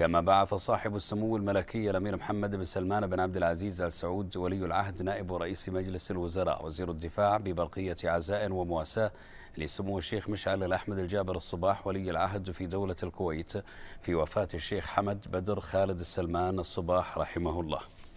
كما بعث صاحب السمو الملكي الأمير محمد بن سلمان بن عبد العزيز آل سعود ولي العهد نائب رئيس مجلس الوزراء وزير الدفاع ببرقية عزاء ومواساة لسمو الشيخ مشعل الأحمد الجابر الصباح ولي العهد في دولة الكويت في وفاة الشيخ حمد بدر خالد السلمان الصباح رحمه الله